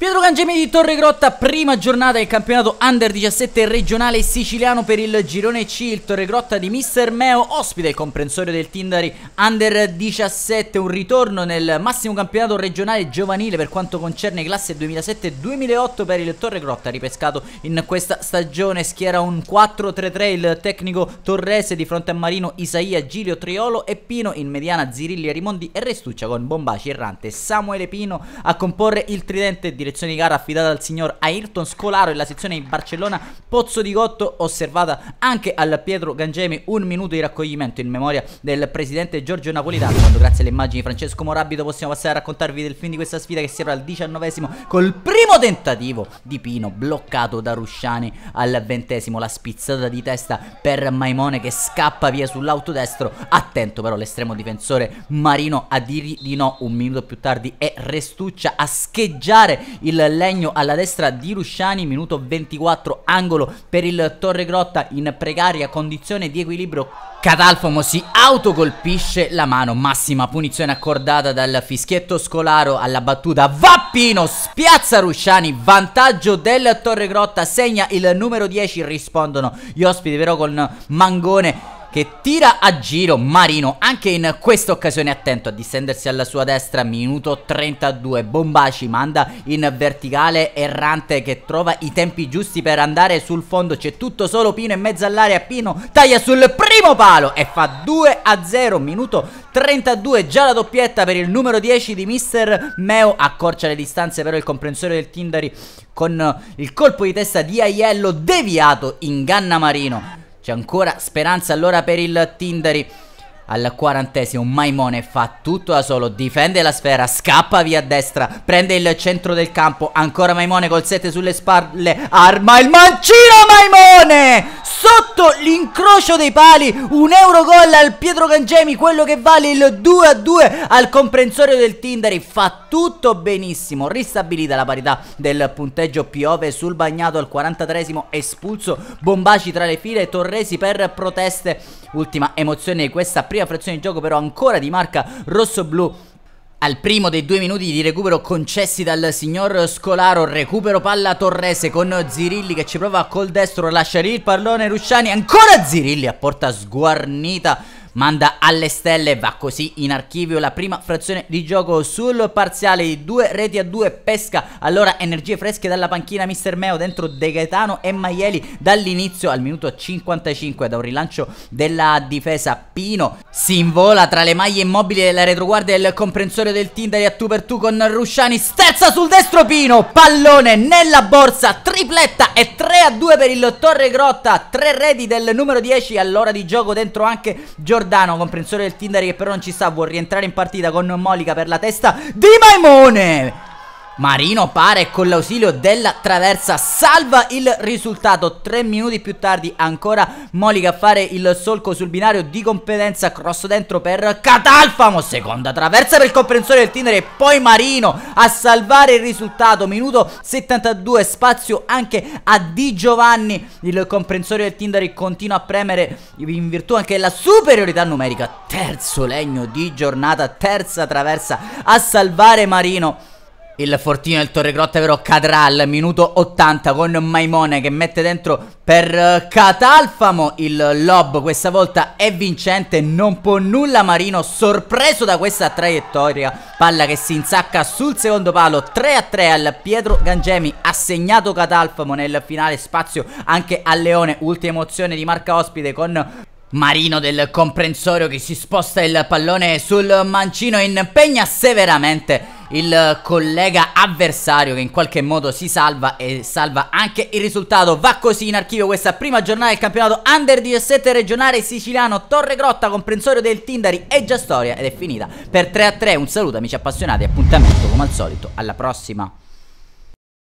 Pietro Cangemi di Torre Grotta, prima giornata del campionato Under 17 regionale siciliano per il girone C, il Torre Grotta di Mister Meo, ospite il comprensorio del Tindari Under 17, un ritorno nel massimo campionato regionale giovanile per quanto concerne classe 2007-2008 per il Torre Grotta, ripescato in questa stagione, schiera un 4-3-3 il tecnico torrese di fronte a Marino, Isaia, Gilio Triolo e Pino, in mediana Zirilli, Rimondi e Restuccia con Bombaci, Errante, e Samuele Pino a comporre il tridente direttore direzione di gara affidata al signor Ayrton Scolaro e la sezione di Barcellona Pozzo di Gotto osservata anche al Pietro Gangemi un minuto di raccoglimento in memoria del presidente Giorgio Napolitano quando grazie alle immagini di Francesco Morabito possiamo passare a raccontarvi del film di questa sfida che si apre al diciannovesimo col primo tentativo di Pino bloccato da Rusciani al ventesimo la spizzata di testa per Maimone che scappa via sull'auto destro attento però l'estremo difensore Marino a dirgli di no un minuto più tardi è Restuccia a scheggiare il legno alla destra di Rusciani, minuto 24 angolo per il Torre Grotta in precaria condizione di equilibrio. Catalfomo si autocolpisce la mano, massima punizione accordata dal fischietto scolaro alla battuta Vappino, spiazza Rusciani, vantaggio del Torre Grotta, segna il numero 10, rispondono gli ospiti però con Mangone che tira a giro Marino anche in questa occasione attento a distendersi alla sua destra minuto 32 Bombaci manda in verticale errante che trova i tempi giusti per andare sul fondo c'è tutto solo Pino in mezzo all'area Pino taglia sul primo palo e fa 2 a 0 minuto 32 già la doppietta per il numero 10 di mister Meo accorcia le distanze però il comprensore del Tindari con il colpo di testa di Aiello deviato inganna Marino c'è ancora speranza allora per il Tindari. Al quarantesimo Maimone fa tutto da solo, difende la sfera, scappa via a destra, prende il centro del campo, ancora Maimone col sette sulle spalle, arma il mancino Maimone! incrocio dei pali, un euro gol al Pietro Gangemi quello che vale il 2 a 2 al comprensorio del Tindari, fa tutto benissimo, ristabilita la parità del punteggio Piove sul bagnato al 43esimo, espulso Bombaci tra le file, Torresi per proteste, ultima emozione di questa prima frazione di gioco però ancora di marca rosso-blu al primo dei due minuti di recupero concessi dal signor Scolaro, recupero palla Torrese con Zirilli che ci prova col destro, lascia lì il pallone Rusciani, ancora Zirilli a porta sguarnita manda alle stelle va così in archivio la prima frazione di gioco sul parziale di due reti a due pesca allora energie fresche dalla panchina Mister Meo dentro De Gaetano e Maieli dall'inizio al minuto 55 da un rilancio della difesa Pino si invola tra le maglie immobili della retroguardia del comprensore del Tindari a 2 per 2 con Rusciani sterza sul destro Pino pallone nella borsa tripletta e 3 a 2 per il Torre Grotta 3 reti del numero 10 all'ora di gioco dentro anche Giordano Giordano, comprensore del Tindari che però non ci sta, vuol rientrare in partita con Molica per la testa di Maimone Marino pare con l'ausilio della traversa salva il risultato tre minuti più tardi ancora Molica a fare il solco sul binario di competenza cross dentro per Catalfamo seconda traversa per il comprensore del Tinder e poi Marino a salvare il risultato minuto 72 spazio anche a Di Giovanni il comprensore del Tinder continua a premere in virtù anche della superiorità numerica terzo legno di giornata terza traversa a salvare Marino il fortino del Torre Torregrotta però cadrà al minuto 80 con Maimone che mette dentro per eh, Catalfamo. Il lob questa volta è vincente, non può nulla Marino sorpreso da questa traiettoria. Palla che si insacca sul secondo palo, 3 a 3 al Pietro Gangemi, assegnato Catalfamo nel finale spazio anche al Leone. Ultima emozione di marca ospite con Marino del comprensorio che si sposta il pallone sul mancino, impegna severamente il collega avversario che in qualche modo si salva e salva anche il risultato. Va così in archivio questa prima giornata del campionato Under 17 regionale siciliano Torre Grotta, comprensorio del Tindari e storia ed è finita per 3 a 3. Un saluto amici appassionati appuntamento come al solito alla prossima.